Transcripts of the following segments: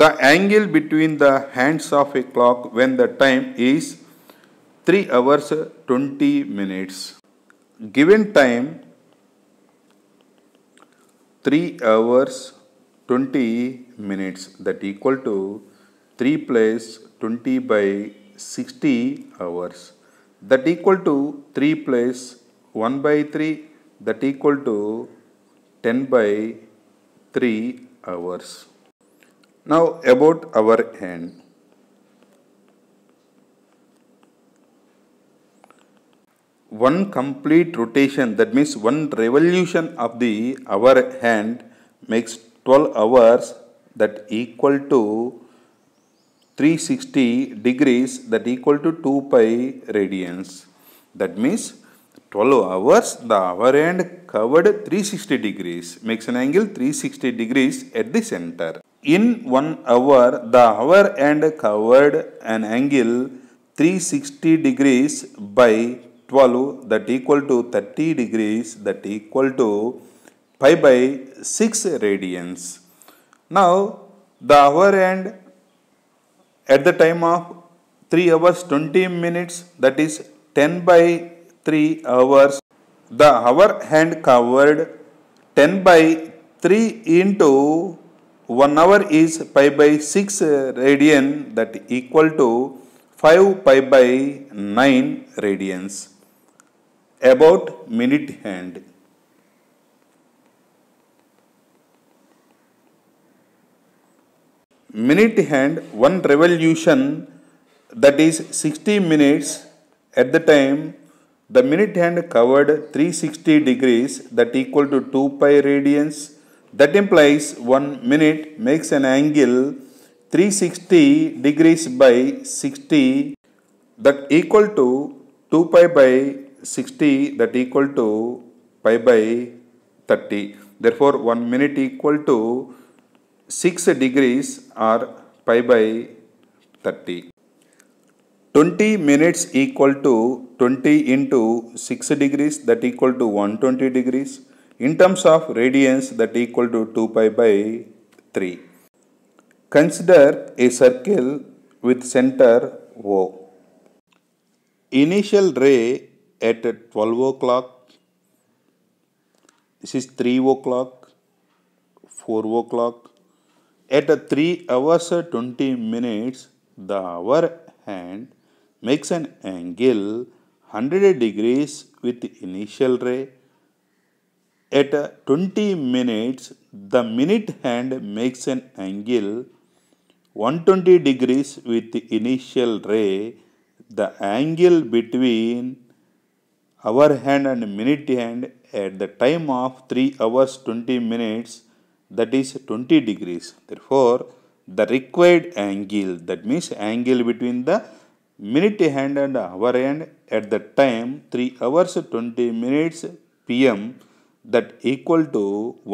The angle between the hands of a clock when the time is 3 hours 20 minutes. Given time 3 hours 20 minutes that equal to 3 plus 20 by 60 hours that equal to 3 plus 1 by 3 that equal to 10 by 3 hours. Now about our hand. One complete rotation that means one revolution of the our hand makes 12 hours that equal to 360 degrees that equal to 2 pi radians. That means 12 hours the hour hand covered 360 degrees makes an angle 360 degrees at the center. In one hour, the hour end covered an angle 360 degrees by 12 that equal to 30 degrees that equal to pi by 6 radians. Now, the hour end at the time of 3 hours 20 minutes that is 10 by 3 hours. The hour hand covered 10 by 3 into 1 hour is pi by 6 radian that equal to 5 pi by 9 radians about minute hand minute hand one revolution that is 60 minutes at the time the minute hand covered 360 degrees that equal to 2 pi radians that implies 1 minute makes an angle 360 degrees by 60 that equal to 2 pi by 60 that equal to pi by 30. Therefore, 1 minute equal to 6 degrees or pi by 30. 20 minutes equal to 20 into 6 degrees that equal to 120 degrees. In terms of radians that equal to 2 pi by 3. Consider a circle with center O. Initial ray at 12 o'clock, this is 3 o'clock, 4 o'clock, at 3 hours 20 minutes, the hour hand makes an angle 100 degrees with initial ray at 20 minutes, the minute hand makes an angle 120 degrees with the initial ray. The angle between hour hand and minute hand at the time of 3 hours 20 minutes that is 20 degrees. Therefore, the required angle that means angle between the minute hand and hour hand at the time 3 hours 20 minutes pm that equal to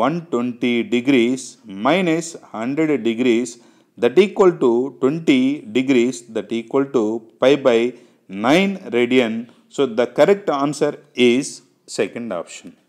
120 degrees minus 100 degrees that equal to 20 degrees that equal to pi by 9 radian. So, the correct answer is second option.